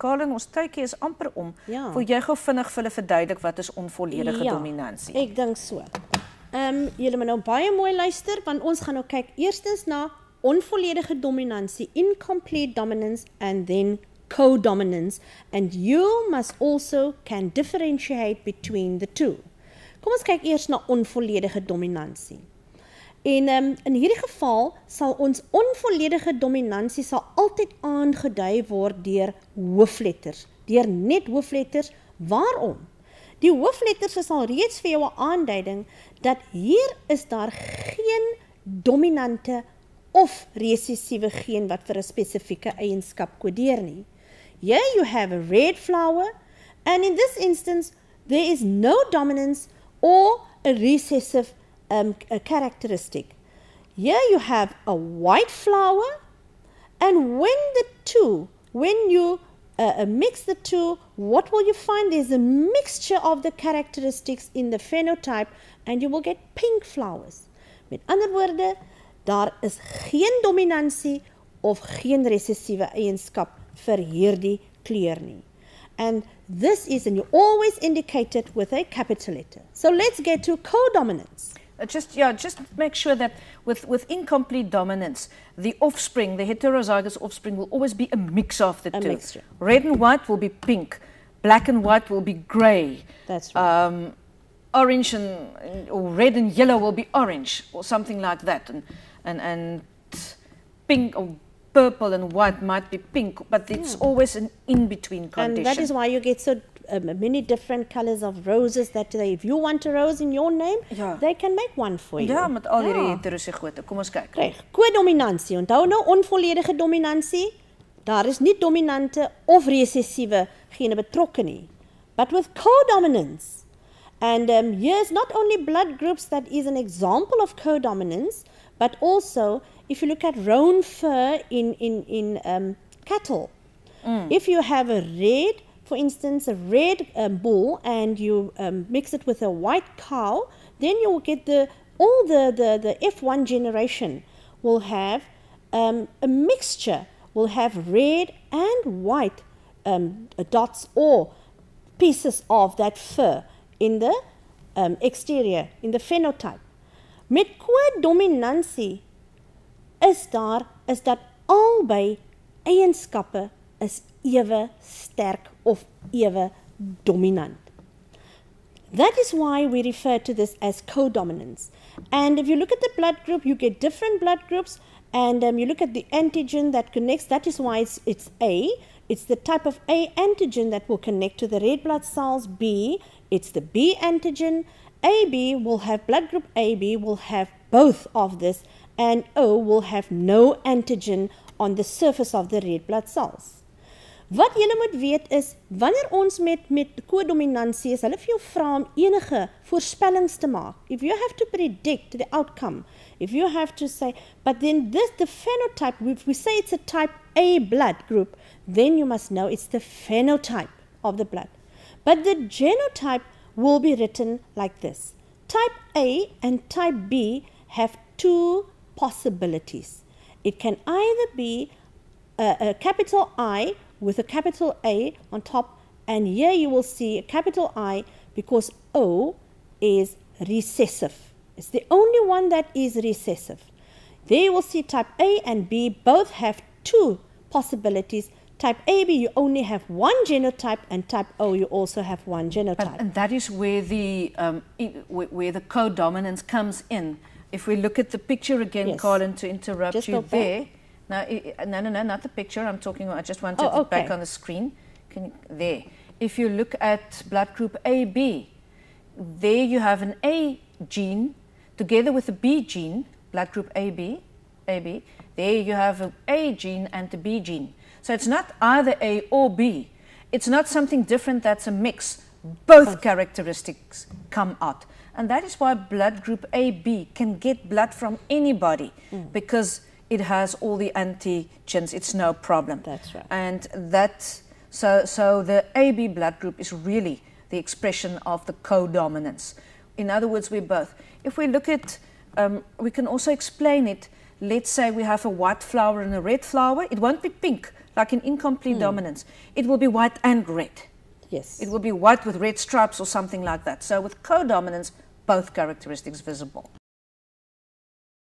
Karlin, ons tydjie is amper om. Ja. Wil ja. jy gou vinnig vir hulle verduidelik wat is onvolledige ja, dominansie? Ek dink so. Ehm um, julle moet nou baie mooi luister want ons gaan nou kyk eerstens na onvolledige dominansie, incomplete dominance and then co-dominance and you must also can differentiate between the two. Kom ons kyk eers na onvolledige dominansie. En um, in hierdie geval sal ons onvolledige dominansie sal altyd aangedui word deur hoofletters, deur net hoofletters. Waarom? Die hoofletters is al reeds vir jou 'n aanduiding dat hier is daar geen dominante of resessiewe geen wat vir 'n spesifieke eienskap kodeer nie. Here you have a red flower and in this instance there is no dominance or a recessive um, characteristic. Here you have a white flower, and when the two, when you uh, uh mix the two, what will you find is a mixture of the characteristics in the phenotype and you will get pink flowers. Met andere woorden, daar is geen dominantie of geen recessieve eienskap vir hierdie kleur nie. And this is and you always indicate it with a capital letter. So let's get to codominance. Uh, just yeah, just make sure that with, with incomplete dominance, the offspring, the heterozygous offspring, will always be a mix of the a two. Mixture. Red and white will be pink, black and white will be grey. That's right. Um, orange and or red and yellow will be orange or something like that, and and and pink or purple and white might be pink, but it's yeah. always an in between condition. And that is why you get so um, many different colors of roses that they if you want a rose in your name ja. they can make one for you. Ja, met al hierdie ja. heterose gote. Kom ons kyk. Reg. Kodominansie. Onthou nou onvolledige dominansie. Daar is nie dominante of resessiewe gene betrokke nie. But with codominance and um, here's not only blood groups that is an example of codominance but also if you look at roan fur in in in um, cattle mm. if you have a red for instance, a red um, bull and you um, mix it with a white cow, then you will get the all the, the, the F1 generation will have um, a mixture, will have red and white um, uh, dots or pieces of that fur in the um, exterior, in the phenotype. Met kodominansie is daar is dat albei eienskappe is ewe sterk of ewe dominant. That is why we refer to this as codominance. And if you look at the blood group, you get different blood groups. And um, you look at the antigen that connects, that is why it's, it's A. It's the type of A antigen that will connect to the red blood cells. B, it's the B antigen. AB will have, blood group AB will have both of this. And O will have no antigen on the surface of the red blood cells. Wat jy moet weet is wanneer ons met met kodominansie is, hulle vir jou vra om enige voorspellings te maak. If you have to predict the outcome, if you have to say but then this the phenotype if we say it's a type A blood group, then you must know it's the phenotype of the blood. But the genotype will be written like this. Type A and type B have two possibilities. It can either be a, a capital I with a capital A on top and here you will see a capital I because O is recessive. It's the only one that is recessive. There you will see type A and B both have two possibilities. Type AB you only have one genotype and type O you also have one genotype. But, and that is where the, um, where the codominance comes in. If we look at the picture again, yes. Colin, to interrupt Just you there. Back now, no, no, no, not the picture I'm talking about. I just wanted oh, okay. it back on the screen. You, there. If you look at blood group AB, there you have an A gene together with a B gene, blood group AB, AB. There you have an A gene and a B gene. So it's not either A or B. It's not something different that's a mix. Both characteristics come out. And that is why blood group AB can get blood from anybody mm. because it has all the antigens. It's no problem. That's right. And that so so the AB blood group is really the expression of the codominance. In other words, we're both. If we look at, um, we can also explain it. Let's say we have a white flower and a red flower. It won't be pink, like an incomplete mm. dominance. It will be white and red. Yes. It will be white with red stripes or something like that. So with codominance, both characteristics visible.